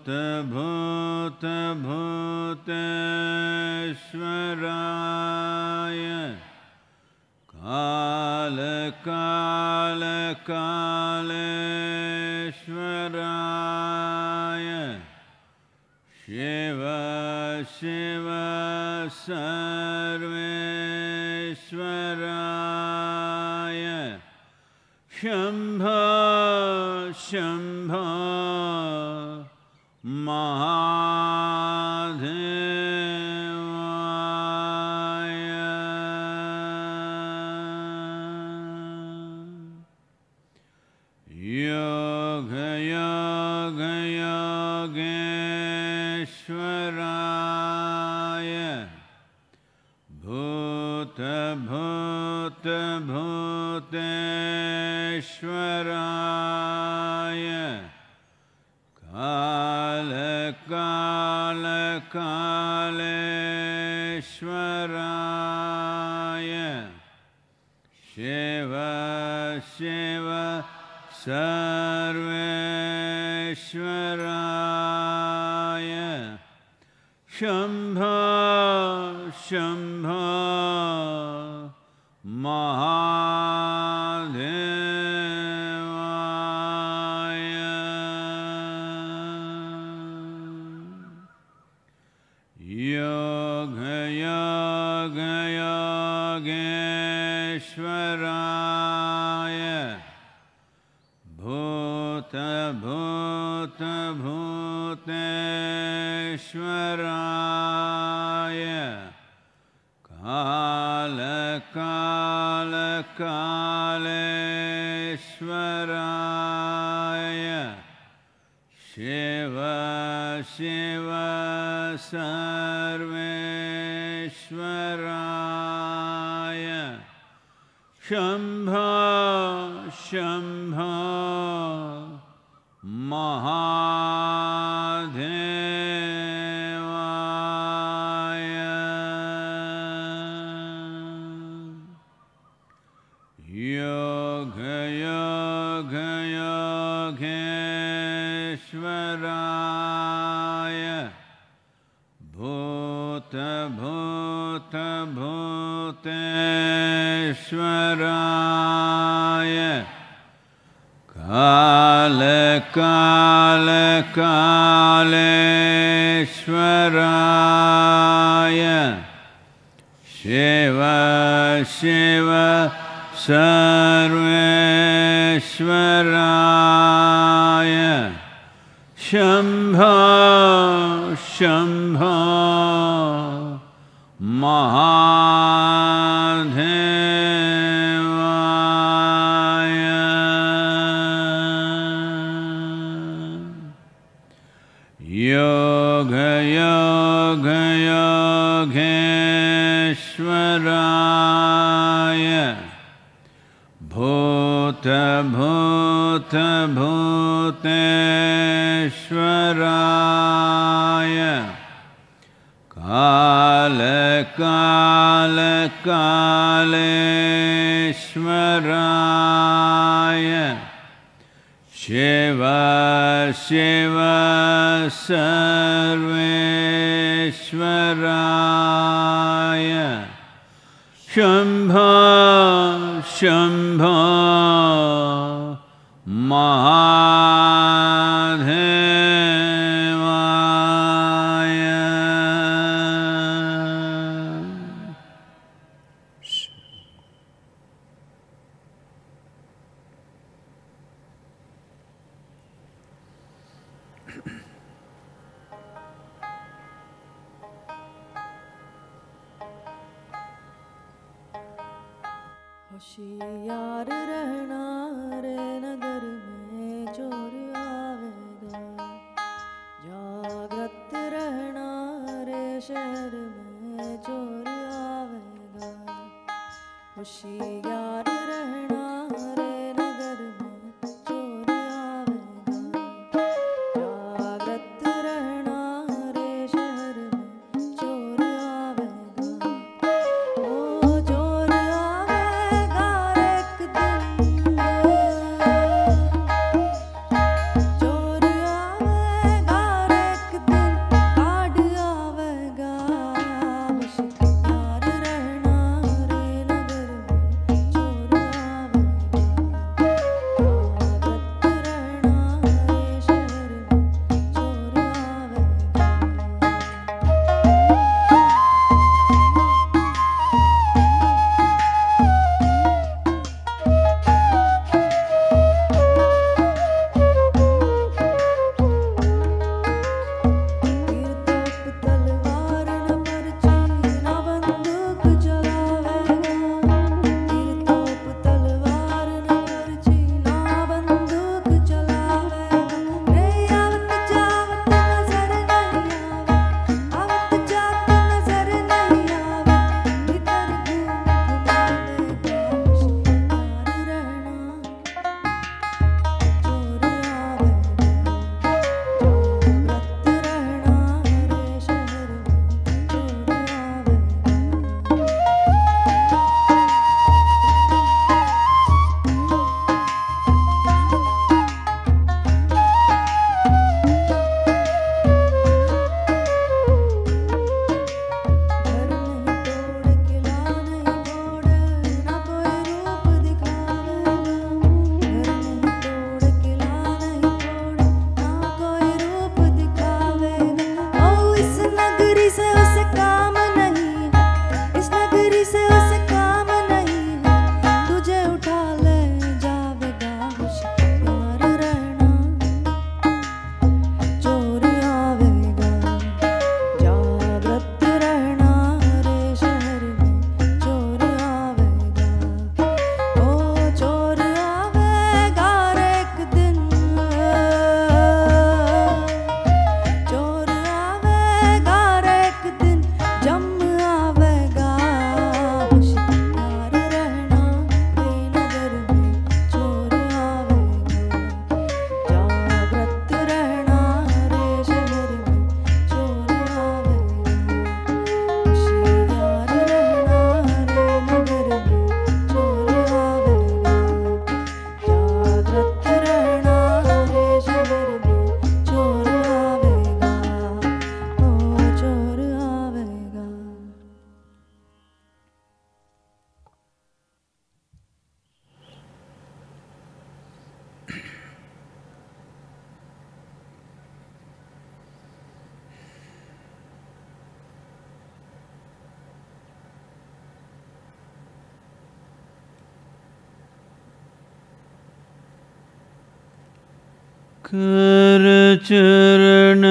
भूत भूत भूतेश्वराय काल काल कालेश्वराय शिव शिव सर्वेश्वराय शम्भ शंभ ईश्वराय काल काल कालेश्वराय शिव शिव सर्वेश्वराय come शिवाय भूत भूत भूतेश्वराय काल काल कालेश्वराय शिव शिव सर्वेश्वराय शम्भाम्भा कर चरण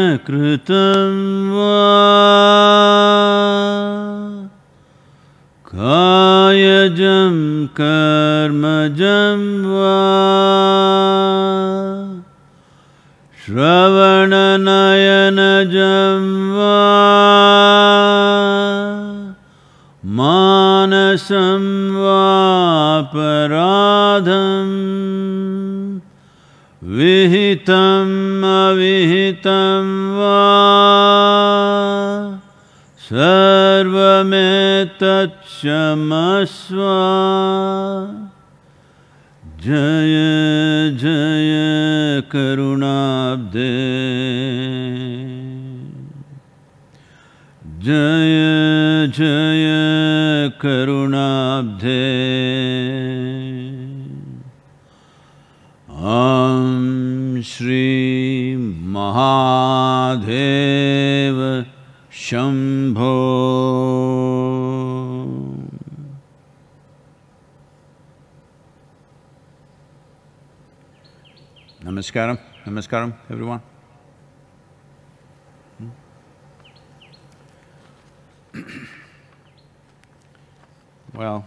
कायजं कर्मजं वा श्रवणनयनजं वा मानसं विहितम अविहितम सर्वमे सर्वमेतच्छमस्व जय जय करुणाब्दे जय जय करुणाब्धे Namaskaram, namaskaram, everyone. Hmm? well,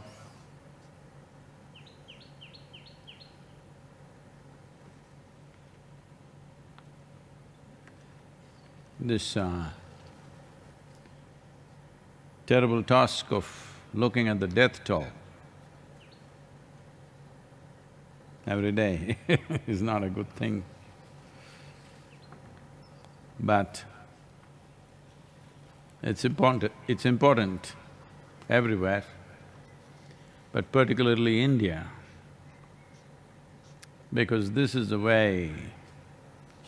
this uh, terrible task of looking at the death toll every day is not a good thing. But it's important… it's important everywhere, but particularly India, because this is the way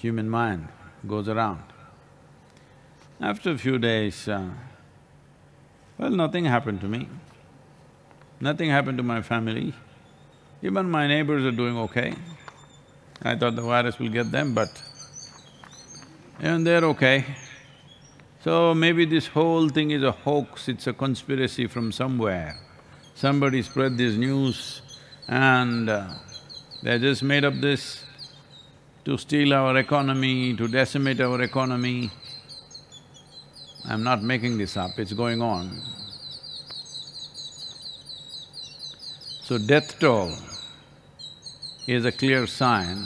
human mind goes around. After a few days, uh, well, nothing happened to me. Nothing happened to my family. Even my neighbors are doing okay. I thought the virus will get them, but even they're okay. So maybe this whole thing is a hoax, it's a conspiracy from somewhere. Somebody spread this news and uh, they just made up this to steal our economy, to decimate our economy. I'm not making this up, it's going on. So death toll is a clear sign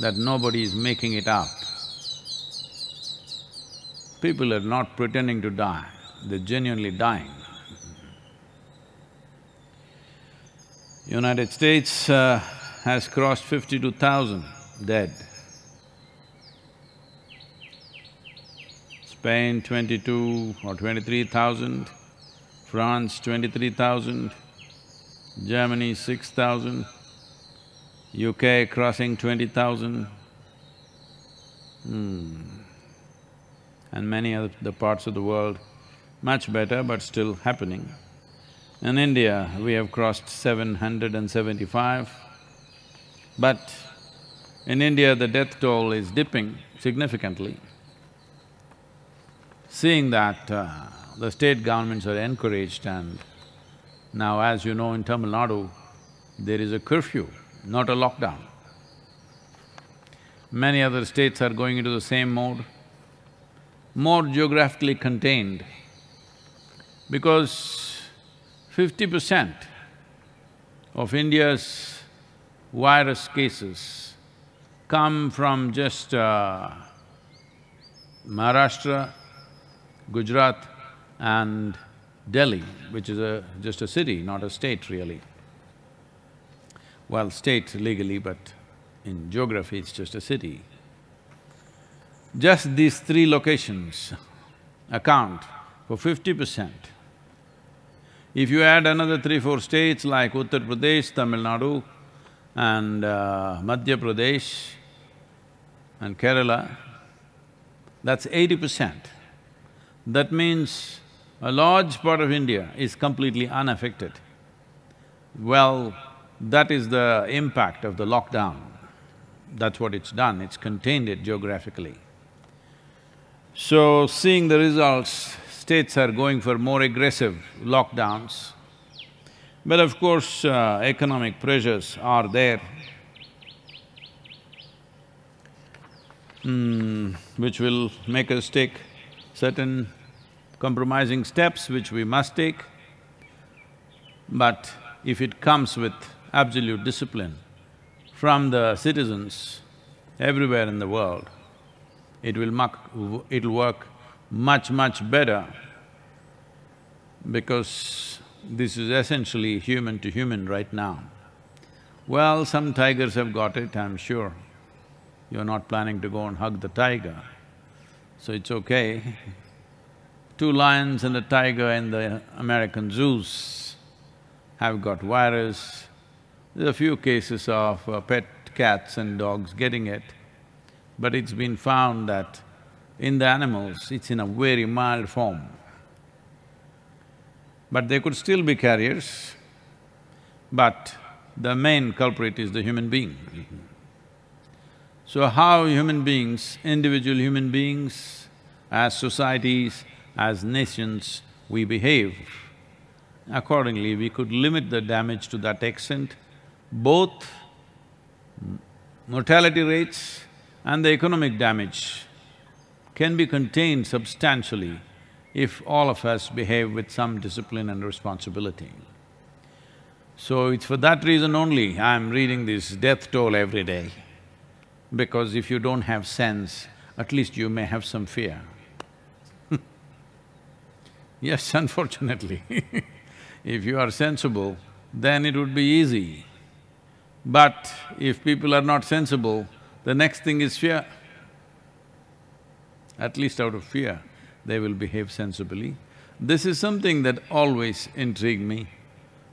that nobody is making it up. People are not pretending to die, they're genuinely dying. United States uh, has crossed fifty-two thousand dead. Spain twenty-two or twenty-three thousand, France twenty-three thousand, Germany six thousand, UK crossing twenty thousand, hmm. and many other parts of the world, much better but still happening. In India, we have crossed seven hundred and seventy-five, but in India the death toll is dipping significantly. Seeing that uh, the state governments are encouraged and now as you know in Tamil Nadu, there is a curfew, not a lockdown. Many other states are going into the same mode, more geographically contained because fifty percent of India's virus cases come from just uh, Maharashtra, Gujarat and Delhi, which is a, just a city, not a state really. Well, state legally, but in geography it's just a city. Just these three locations account for fifty percent. If you add another three, four states like Uttar Pradesh, Tamil Nadu and uh, Madhya Pradesh and Kerala, that's eighty percent. That means a large part of India is completely unaffected. Well, that is the impact of the lockdown. That's what it's done, it's contained it geographically. So, seeing the results, states are going for more aggressive lockdowns. But of course, uh, economic pressures are there, mm, which will make us take certain compromising steps which we must take, but if it comes with absolute discipline from the citizens everywhere in the world, it will it'll work much, much better because this is essentially human to human right now. Well, some tigers have got it, I'm sure. You're not planning to go and hug the tiger so it's okay. Two lions and a tiger in the American zoos have got virus. There are a few cases of uh, pet cats and dogs getting it, but it's been found that in the animals, it's in a very mild form. But they could still be carriers, but the main culprit is the human being. So how human beings, individual human beings, as societies, as nations, we behave, accordingly we could limit the damage to that extent. Both mortality rates and the economic damage can be contained substantially if all of us behave with some discipline and responsibility. So it's for that reason only I'm reading this death toll every day because if you don't have sense, at least you may have some fear. yes, unfortunately If you are sensible, then it would be easy. But if people are not sensible, the next thing is fear. At least out of fear, they will behave sensibly. This is something that always intrigued me.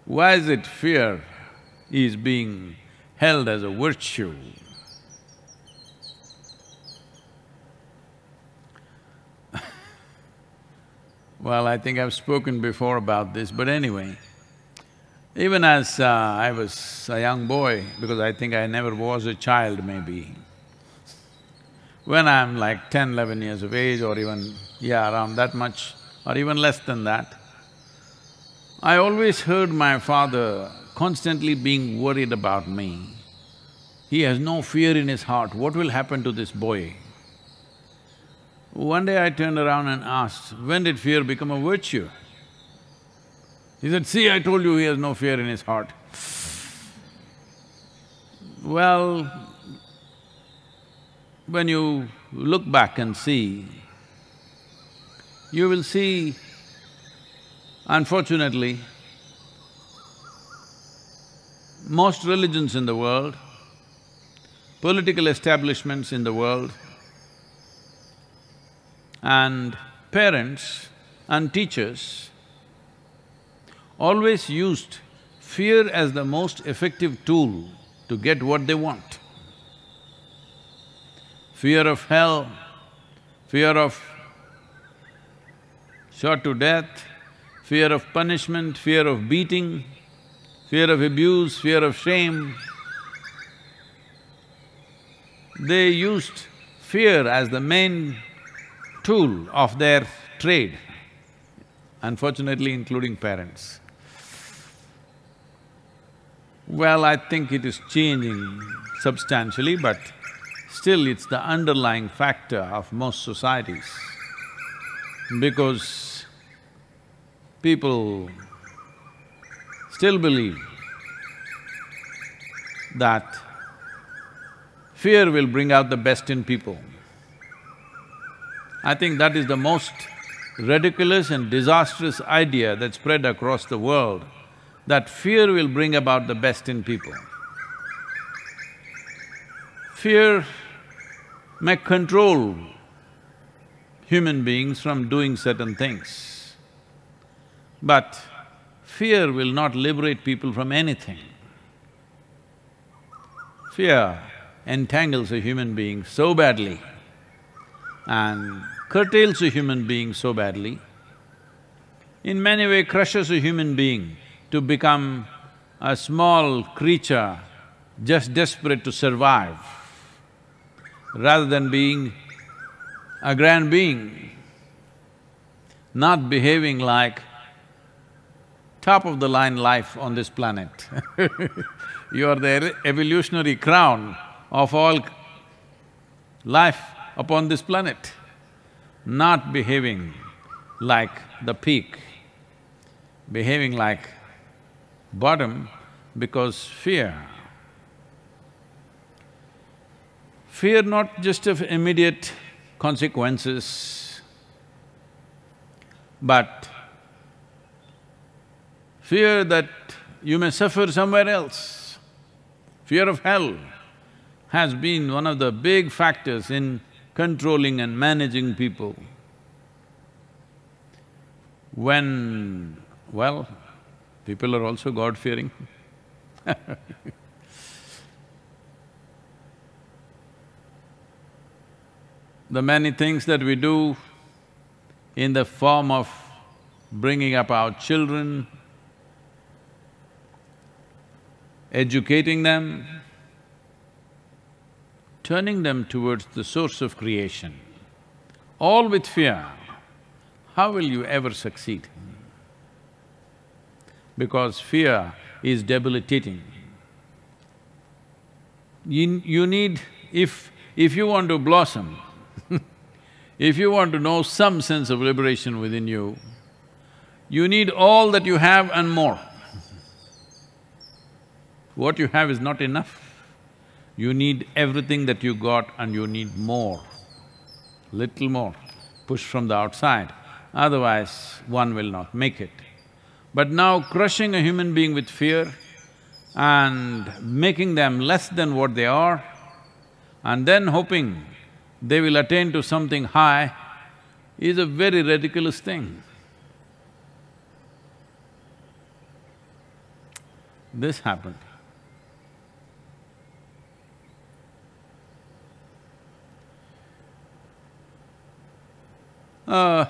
Why is it fear is being held as a virtue? Well, I think I've spoken before about this, but anyway, even as uh, I was a young boy, because I think I never was a child maybe, when I'm like 10, 11 years of age or even, yeah, around that much or even less than that, I always heard my father constantly being worried about me. He has no fear in his heart, what will happen to this boy? One day I turned around and asked, when did fear become a virtue? He said, see, I told you he has no fear in his heart. Well, when you look back and see, you will see, unfortunately, most religions in the world, political establishments in the world, and parents and teachers always used fear as the most effective tool to get what they want. Fear of hell, fear of shot to death, fear of punishment, fear of beating, fear of abuse, fear of shame. They used fear as the main tool of their trade, unfortunately including parents. Well, I think it is changing substantially, but still it's the underlying factor of most societies because people still believe that fear will bring out the best in people. I think that is the most ridiculous and disastrous idea that spread across the world, that fear will bring about the best in people. Fear may control human beings from doing certain things, but fear will not liberate people from anything. Fear entangles a human being so badly and curtails a human being so badly, in many ways crushes a human being to become a small creature just desperate to survive, rather than being a grand being, not behaving like top-of-the-line life on this planet. you are the evolutionary crown of all life upon this planet not behaving like the peak, behaving like bottom because fear. Fear not just of immediate consequences, but fear that you may suffer somewhere else. Fear of hell has been one of the big factors in controlling and managing people. When… well, people are also God-fearing The many things that we do in the form of bringing up our children, educating them, turning them towards the source of creation, all with fear, how will you ever succeed? Because fear is debilitating. You, you need… if… if you want to blossom, if you want to know some sense of liberation within you, you need all that you have and more. What you have is not enough. You need everything that you got and you need more, little more, push from the outside, otherwise one will not make it. But now crushing a human being with fear and making them less than what they are, and then hoping they will attain to something high is a very ridiculous thing. This happened. Uh,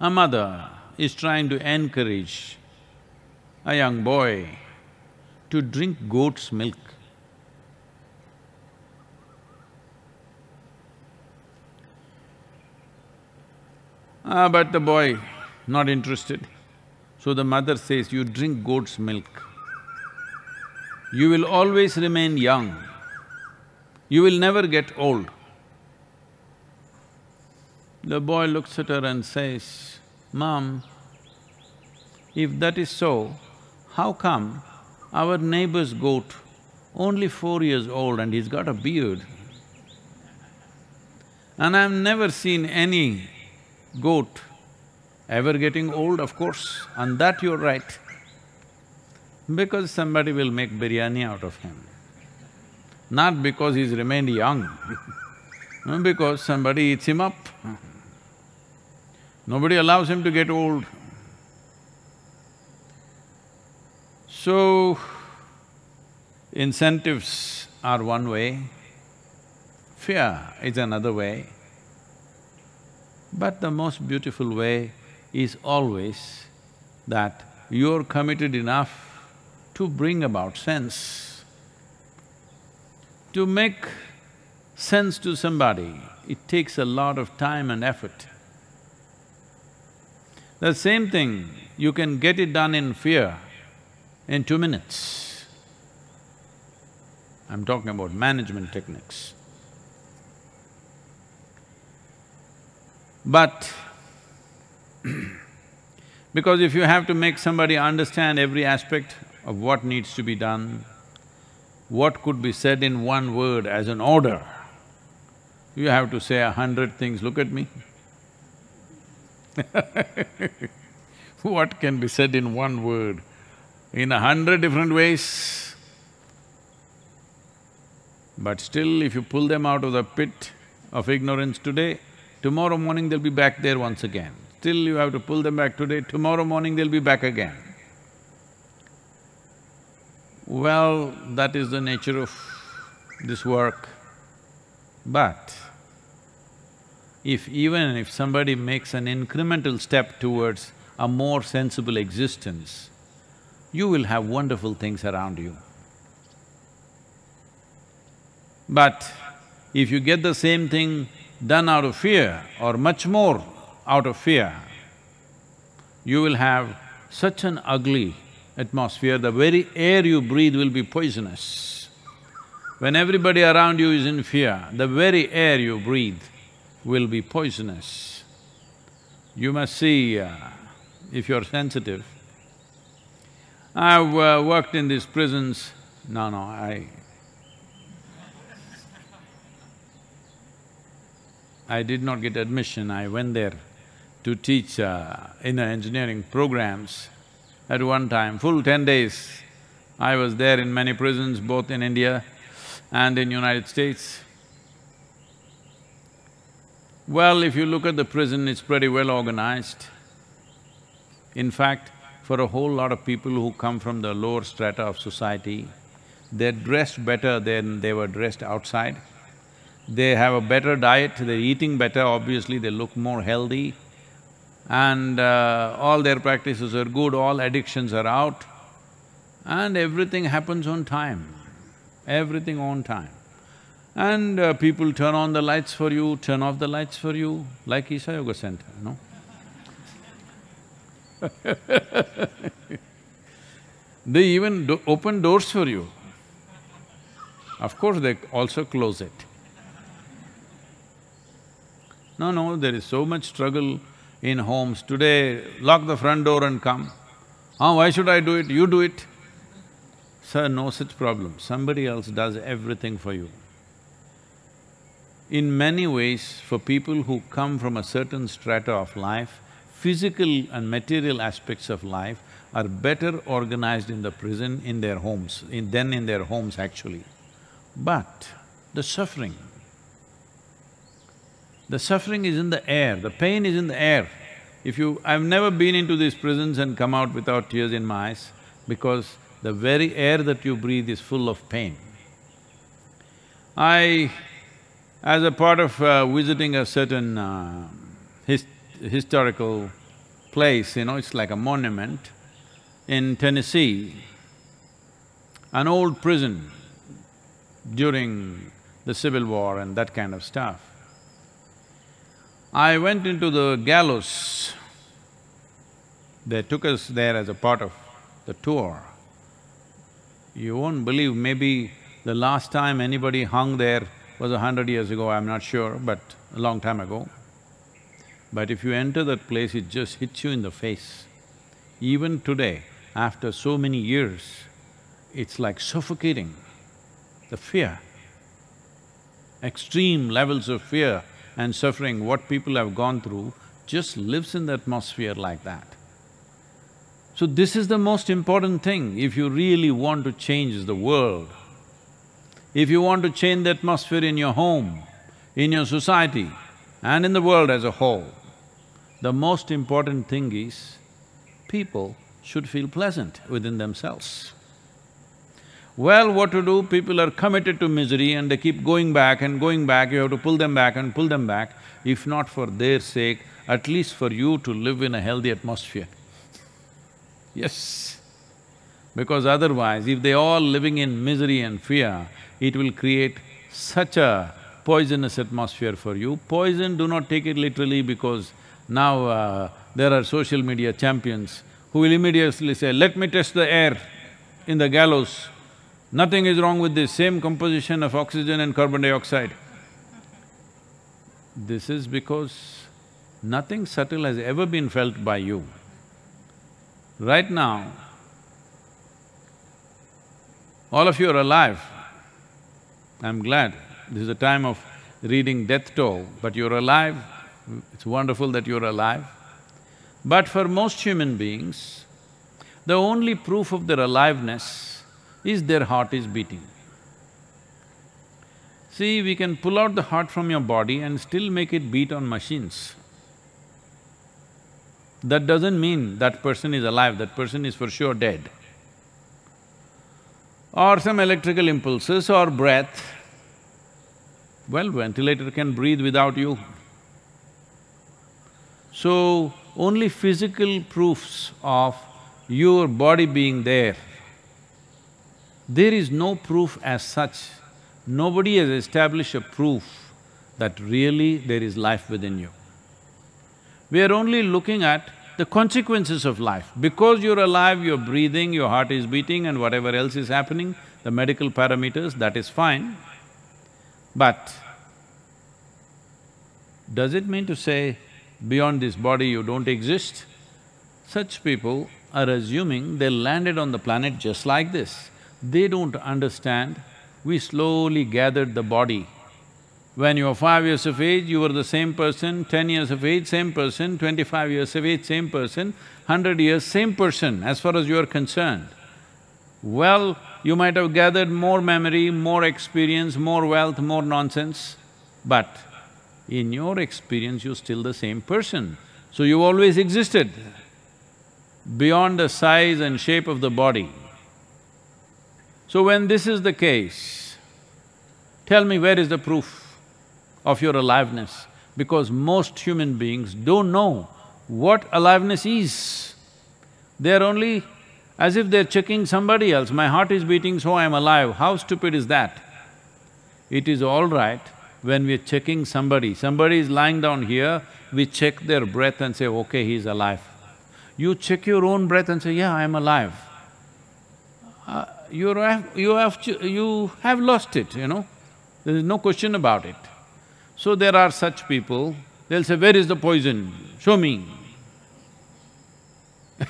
a mother is trying to encourage a young boy to drink goat's milk. Ah, but the boy not interested. So the mother says, you drink goat's milk. You will always remain young. You will never get old. The boy looks at her and says, Mom, if that is so, how come our neighbor's goat, only four years old and he's got a beard? And I've never seen any goat ever getting old, of course, and that you're right, because somebody will make biryani out of him. Not because he's remained young because somebody eats him up. Nobody allows him to get old. So, incentives are one way, fear is another way. But the most beautiful way is always that you're committed enough to bring about sense. To make sense to somebody, it takes a lot of time and effort. The same thing, you can get it done in fear in two minutes. I'm talking about management techniques. But because if you have to make somebody understand every aspect of what needs to be done, what could be said in one word as an order, you have to say a hundred things, look at me. what can be said in one word? In a hundred different ways, but still if you pull them out of the pit of ignorance today, tomorrow morning they'll be back there once again. Still you have to pull them back today, tomorrow morning they'll be back again. Well, that is the nature of this work, but if even if somebody makes an incremental step towards a more sensible existence, you will have wonderful things around you. But if you get the same thing done out of fear or much more out of fear, you will have such an ugly atmosphere, the very air you breathe will be poisonous. When everybody around you is in fear, the very air you breathe will be poisonous. You must see uh, if you're sensitive. I've uh, worked in these prisons, no, no, I… I did not get admission, I went there to teach uh, inner engineering programs. At one time, full ten days, I was there in many prisons, both in India and in United States. Well, if you look at the prison, it's pretty well organized. In fact, for a whole lot of people who come from the lower strata of society, they're dressed better than they were dressed outside. They have a better diet, they're eating better, obviously they look more healthy and uh, all their practices are good, all addictions are out and everything happens on time, everything on time. And uh, people turn on the lights for you, turn off the lights for you, like Isha Yoga Center, no? they even do open doors for you. Of course, they also close it. No, no, there is so much struggle in homes. Today, lock the front door and come. Oh, why should I do it? You do it. Sir, no such problem. Somebody else does everything for you. In many ways, for people who come from a certain strata of life, physical and material aspects of life are better organized in the prison in their homes, in, than in their homes actually. But the suffering, the suffering is in the air, the pain is in the air. If you… I've never been into these prisons and come out without tears in my eyes because the very air that you breathe is full of pain. I as a part of uh, visiting a certain uh, his historical place, you know, it's like a monument, in Tennessee, an old prison during the Civil War and that kind of stuff. I went into the gallows. They took us there as a part of the tour. You won't believe, maybe the last time anybody hung there was a hundred years ago, I'm not sure, but a long time ago. But if you enter that place, it just hits you in the face. Even today, after so many years, it's like suffocating, the fear. Extreme levels of fear and suffering, what people have gone through, just lives in the atmosphere like that. So this is the most important thing if you really want to change the world. If you want to change the atmosphere in your home, in your society and in the world as a whole, the most important thing is people should feel pleasant within themselves. Well, what to do? People are committed to misery and they keep going back and going back, you have to pull them back and pull them back. If not for their sake, at least for you to live in a healthy atmosphere. Yes. Because otherwise, if they all living in misery and fear, it will create such a poisonous atmosphere for you. Poison, do not take it literally because now uh, there are social media champions who will immediately say, let me test the air in the gallows. Nothing is wrong with this same composition of oxygen and carbon dioxide. This is because nothing subtle has ever been felt by you. Right now, all of you are alive. I'm glad. This is a time of reading death toll, but you're alive. It's wonderful that you're alive. But for most human beings, the only proof of their aliveness is their heart is beating. See, we can pull out the heart from your body and still make it beat on machines. That doesn't mean that person is alive, that person is for sure dead or some electrical impulses or breath, well, ventilator can breathe without you. So, only physical proofs of your body being there. There is no proof as such. Nobody has established a proof that really there is life within you. We are only looking at the consequences of life. Because you're alive, you're breathing, your heart is beating and whatever else is happening, the medical parameters, that is fine. But does it mean to say, beyond this body you don't exist? Such people are assuming they landed on the planet just like this. They don't understand, we slowly gathered the body when you were five years of age, you were the same person, ten years of age, same person, twenty-five years of age, same person, hundred years, same person, as far as you are concerned. Well, you might have gathered more memory, more experience, more wealth, more nonsense, but in your experience, you're still the same person. So you always existed beyond the size and shape of the body. So when this is the case, tell me where is the proof? of your aliveness because most human beings don't know what aliveness is. They're only as if they're checking somebody else, my heart is beating so I'm alive, how stupid is that? It is all right when we're checking somebody, somebody is lying down here, we check their breath and say, okay, he's alive. You check your own breath and say, yeah, I'm alive. Uh, you have… you have… you have lost it, you know, there is no question about it. So there are such people, they'll say, where is the poison? Show me.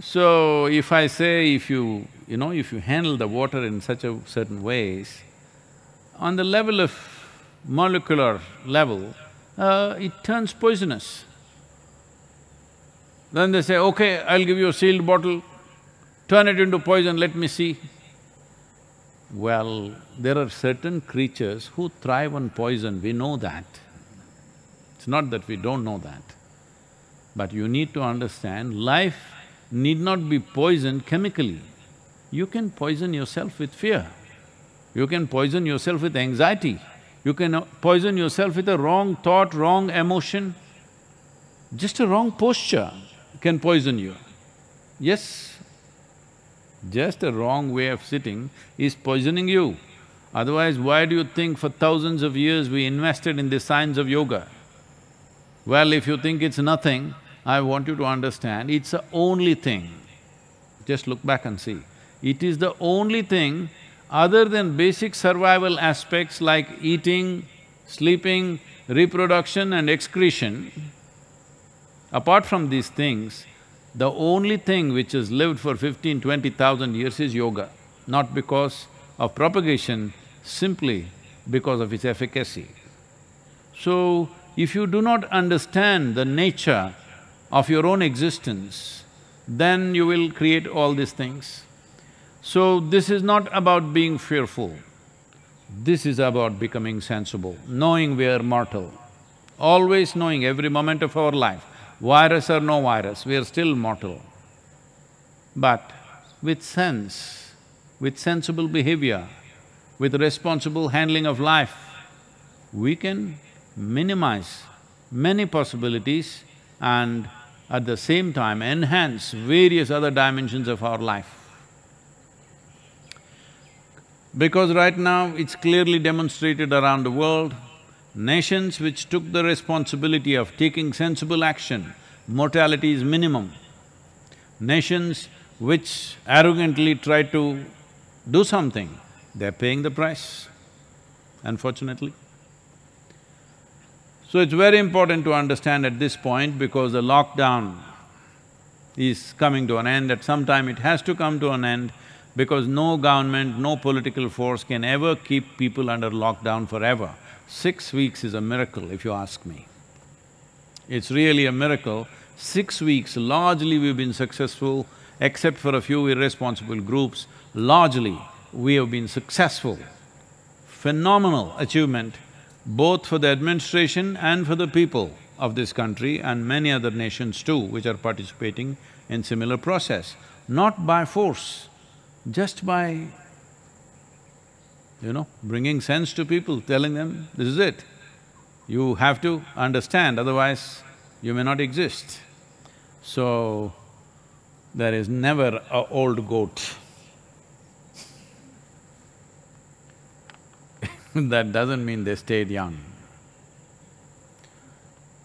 so if I say if you, you know, if you handle the water in such a certain ways, on the level of molecular level, uh, it turns poisonous. Then they say, okay, I'll give you a sealed bottle, turn it into poison, let me see. Well, there are certain creatures who thrive on poison, we know that. It's not that we don't know that. But you need to understand, life need not be poisoned chemically. You can poison yourself with fear. You can poison yourself with anxiety. You can uh, poison yourself with a wrong thought, wrong emotion. Just a wrong posture can poison you. Yes, just a wrong way of sitting is poisoning you. Otherwise, why do you think for thousands of years we invested in the science of yoga? Well, if you think it's nothing, I want you to understand, it's the only thing. Just look back and see. It is the only thing other than basic survival aspects like eating, sleeping, reproduction and excretion, apart from these things, the only thing which has lived for fifteen, twenty thousand years is yoga, not because of propagation, simply because of its efficacy. So, if you do not understand the nature of your own existence, then you will create all these things. So, this is not about being fearful. This is about becoming sensible, knowing we are mortal, always knowing every moment of our life virus or no virus, we are still mortal. But with sense, with sensible behavior, with responsible handling of life, we can minimize many possibilities and at the same time enhance various other dimensions of our life. Because right now it's clearly demonstrated around the world Nations which took the responsibility of taking sensible action, mortality is minimum. Nations which arrogantly try to do something, they're paying the price, unfortunately. So it's very important to understand at this point because the lockdown is coming to an end, at some time it has to come to an end because no government, no political force can ever keep people under lockdown forever. Six weeks is a miracle, if you ask me. It's really a miracle. Six weeks, largely we've been successful, except for a few irresponsible groups, largely we have been successful. Phenomenal achievement, both for the administration and for the people of this country and many other nations too, which are participating in similar process. Not by force, just by you know, bringing sense to people, telling them, this is it. You have to understand, otherwise you may not exist. So, there is never a old goat. that doesn't mean they stayed young.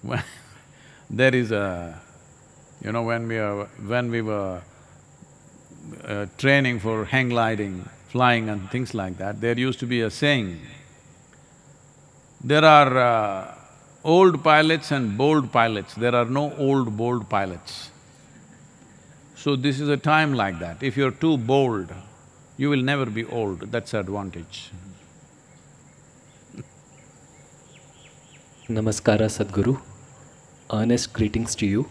there is a… you know, when we are… when we were uh, training for hang gliding, flying and things like that, there used to be a saying, there are uh, old pilots and bold pilots, there are no old bold pilots. So this is a time like that. If you're too bold, you will never be old, that's advantage. Namaskara Sadhguru. Earnest greetings to you.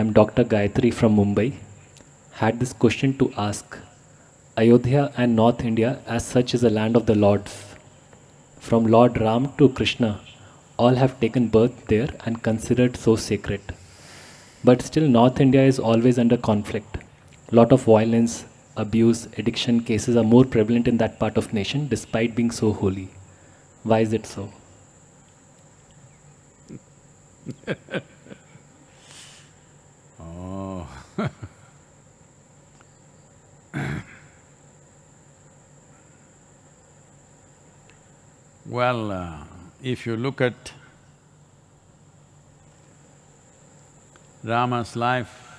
I'm Dr. Gayatri from Mumbai. Had this question to ask Ayodhya and North India as such is a land of the Lords. From Lord Ram to Krishna, all have taken birth there and considered so sacred. But still North India is always under conflict. Lot of violence, abuse, addiction cases are more prevalent in that part of nation despite being so holy. Why is it so? oh. Well, uh, if you look at Rama's life,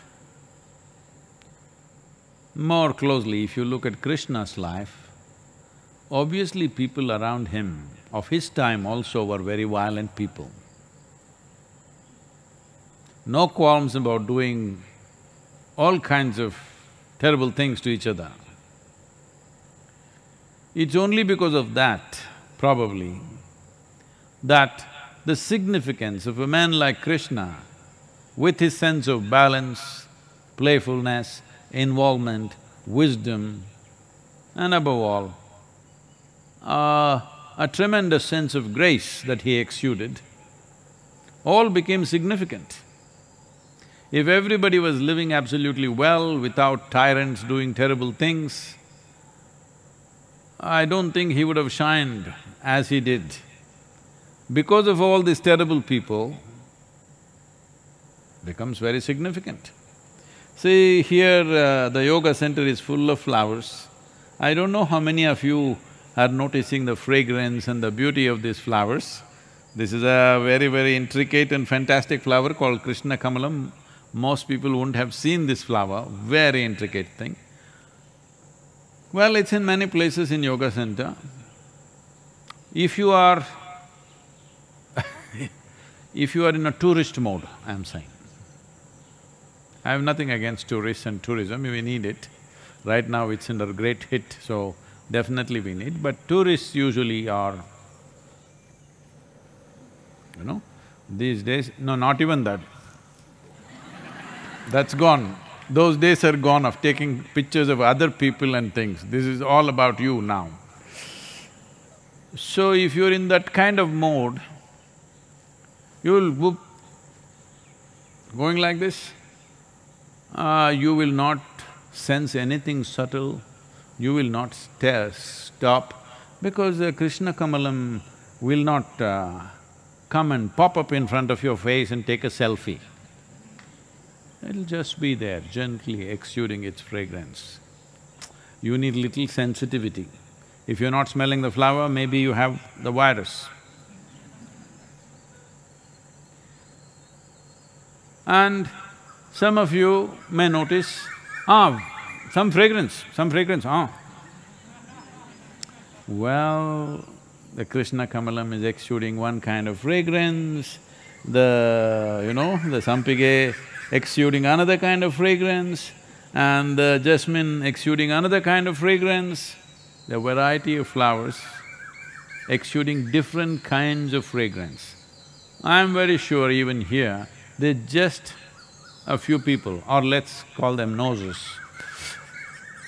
more closely if you look at Krishna's life, obviously people around him of his time also were very violent people. No qualms about doing all kinds of terrible things to each other. It's only because of that probably, that the significance of a man like Krishna, with his sense of balance, playfulness, involvement, wisdom, and above all, uh, a tremendous sense of grace that he exuded, all became significant. If everybody was living absolutely well without tyrants doing terrible things, I don't think he would have shined as he did. Because of all these terrible people, becomes very significant. See, here uh, the yoga center is full of flowers. I don't know how many of you are noticing the fragrance and the beauty of these flowers. This is a very, very intricate and fantastic flower called Krishna Kamalam. Most people wouldn't have seen this flower, very intricate thing. Well, it's in many places in yoga center. If you are if you are in a tourist mode, I'm saying. I have nothing against tourists and tourism, we need it. Right now it's under great hit, so definitely we need, but tourists usually are, you know, these days, no, not even that. That's gone. Those days are gone of taking pictures of other people and things, this is all about you now. So if you're in that kind of mode, you'll whoop, going like this, uh, you will not sense anything subtle, you will not stare, stop, because uh, Krishna Kamalam will not uh, come and pop up in front of your face and take a selfie it'll just be there, gently exuding its fragrance. You need little sensitivity. If you're not smelling the flower, maybe you have the virus. And some of you may notice, ah, some fragrance, some fragrance, ah. Well, the Krishna Kamalam is exuding one kind of fragrance, the, you know, the Sampige exuding another kind of fragrance, and the uh, jasmine exuding another kind of fragrance. The variety of flowers exuding different kinds of fragrance. I'm very sure even here, there just a few people, or let's call them noses.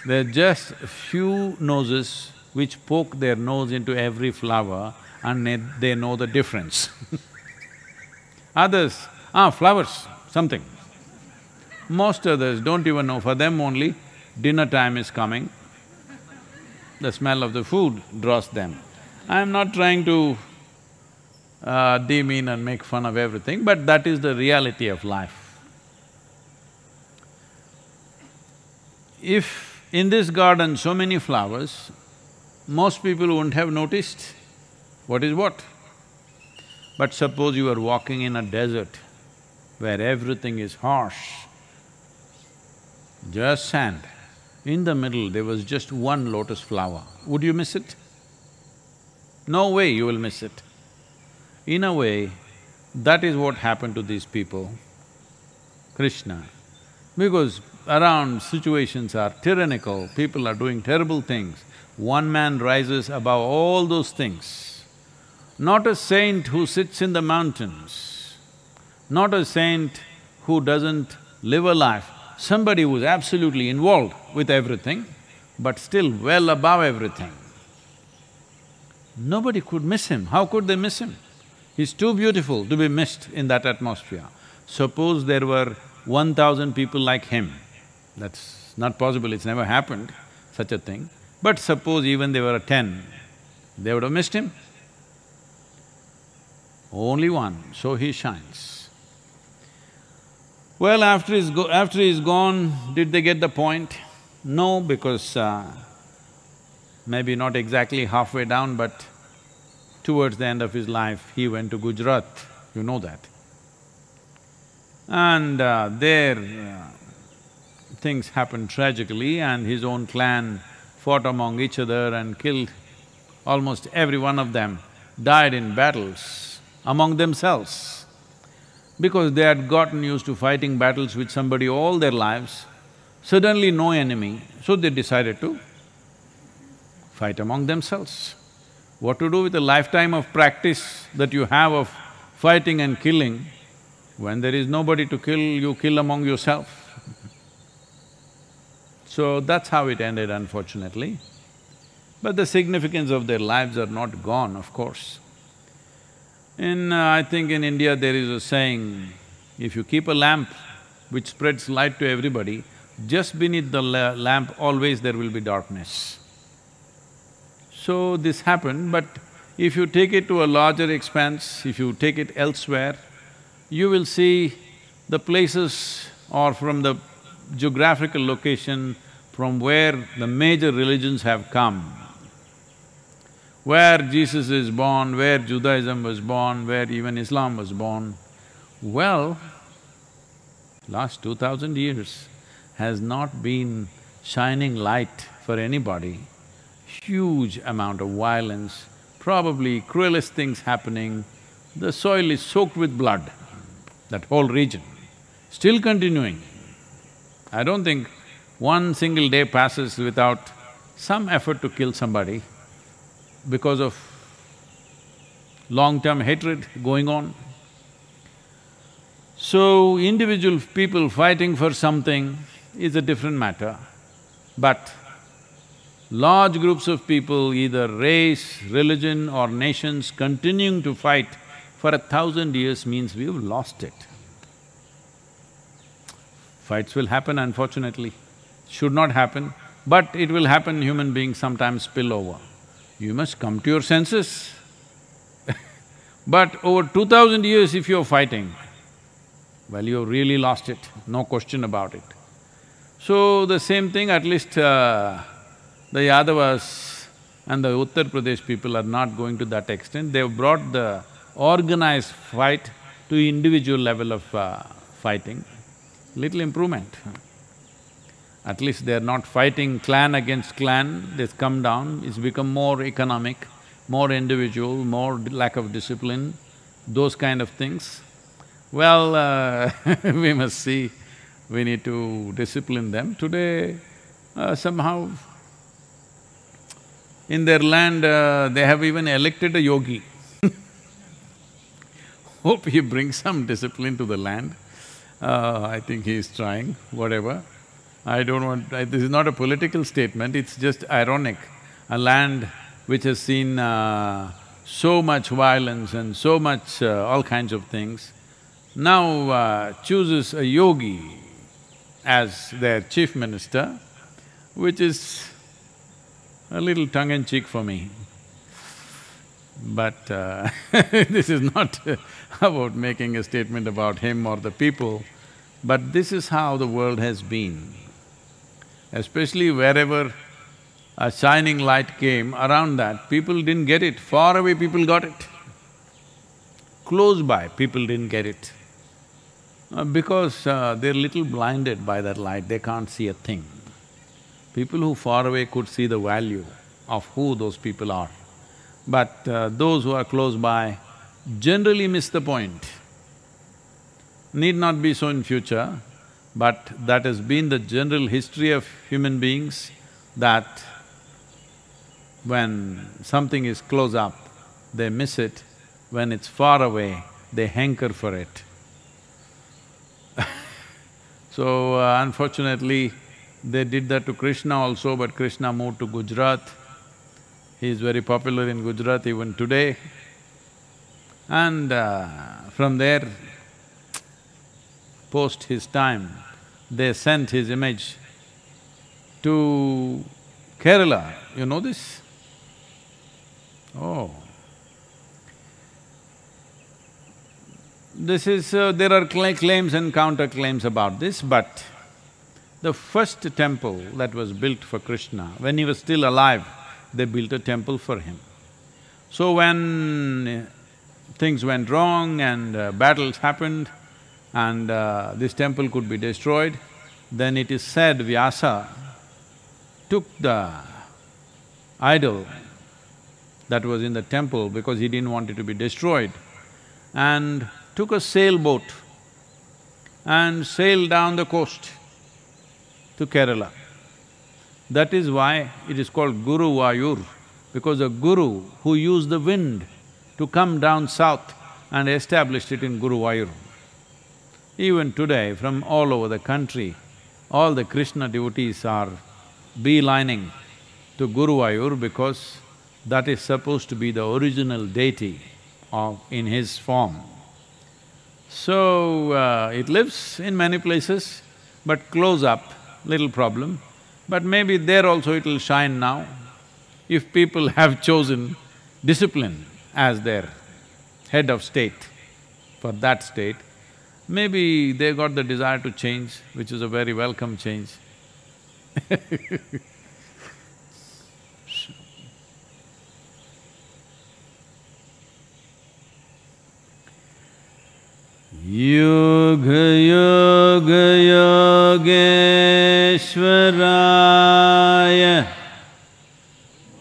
There are just few noses which poke their nose into every flower and they know the difference. Others, ah, flowers, something. Most others don't even know, for them only, dinner time is coming. The smell of the food draws them. I'm not trying to uh, demean and make fun of everything, but that is the reality of life. If in this garden so many flowers, most people wouldn't have noticed what is what. But suppose you are walking in a desert where everything is harsh, just sand. In the middle, there was just one lotus flower. Would you miss it? No way you will miss it. In a way, that is what happened to these people, Krishna. Because around situations are tyrannical, people are doing terrible things. One man rises above all those things. Not a saint who sits in the mountains, not a saint who doesn't live a life somebody who's absolutely involved with everything, but still well above everything. Nobody could miss him, how could they miss him? He's too beautiful to be missed in that atmosphere. Suppose there were one thousand people like him, that's not possible, it's never happened, such a thing. But suppose even there were ten, they would have missed him. Only one, so he shines. Well, after he's, go after he's gone, did they get the point? No, because uh, maybe not exactly halfway down, but towards the end of his life, he went to Gujarat, you know that. And uh, there, uh, things happened tragically and his own clan fought among each other and killed almost every one of them, died in battles among themselves because they had gotten used to fighting battles with somebody all their lives, suddenly no enemy, so they decided to fight among themselves. What to do with a lifetime of practice that you have of fighting and killing, when there is nobody to kill, you kill among yourself. so that's how it ended unfortunately. But the significance of their lives are not gone, of course. In… Uh, I think in India there is a saying, if you keep a lamp which spreads light to everybody, just beneath the la lamp always there will be darkness. So this happened, but if you take it to a larger expanse, if you take it elsewhere, you will see the places or from the geographical location from where the major religions have come, where Jesus is born, where Judaism was born, where even Islam was born. Well, last two thousand years has not been shining light for anybody. Huge amount of violence, probably cruelest things happening. The soil is soaked with blood, that whole region, still continuing. I don't think one single day passes without some effort to kill somebody because of long-term hatred going on. So, individual people fighting for something is a different matter, but large groups of people, either race, religion or nations continuing to fight for a thousand years means we've lost it. Fights will happen unfortunately, should not happen, but it will happen, human beings sometimes spill over you must come to your senses. but over two thousand years if you're fighting, well, you've really lost it, no question about it. So the same thing, at least uh, the Yadavas and the Uttar Pradesh people are not going to that extent. They've brought the organized fight to individual level of uh, fighting, little improvement. At least they're not fighting clan against clan, they've come down, it's become more economic, more individual, more lack of discipline, those kind of things. Well, uh we must see, we need to discipline them. Today, uh, somehow, in their land, uh, they have even elected a yogi. Hope he brings some discipline to the land. Uh, I think he is trying, whatever. I don't want… I, this is not a political statement, it's just ironic. A land which has seen uh, so much violence and so much uh, all kinds of things, now uh, chooses a yogi as their chief minister, which is a little tongue-in-cheek for me. But uh, this is not about making a statement about him or the people, but this is how the world has been especially wherever a shining light came around that, people didn't get it. Far away people got it. Close by, people didn't get it. Uh, because uh, they're little blinded by that light, they can't see a thing. People who far away could see the value of who those people are. But uh, those who are close by generally miss the point. Need not be so in future, but that has been the general history of human beings that when something is close up, they miss it. When it's far away, they hanker for it. so, uh, unfortunately, they did that to Krishna also, but Krishna moved to Gujarat. He is very popular in Gujarat even today. And uh, from there, post his time, they sent his image to Kerala. You know this? Oh. This is… Uh, there are cl claims and counterclaims about this, but the first temple that was built for Krishna, when he was still alive, they built a temple for him. So when uh, things went wrong and uh, battles happened, and uh, this temple could be destroyed, then it is said Vyasa took the idol that was in the temple because he didn't want it to be destroyed and took a sailboat and sailed down the coast to Kerala. That is why it is called Guru Vayur, because a guru who used the wind to come down south and established it in Guru Vayur. Even today, from all over the country, all the Krishna devotees are beelining to Guru Ayur because that is supposed to be the original deity of… in his form. So, uh, it lives in many places, but close up, little problem. But maybe there also it'll shine now, if people have chosen discipline as their head of state for that state, Maybe they got the desire to change, which is a very welcome change योग योग योगेश्वराय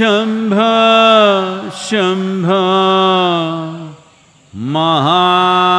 शम्भ शम्भ महा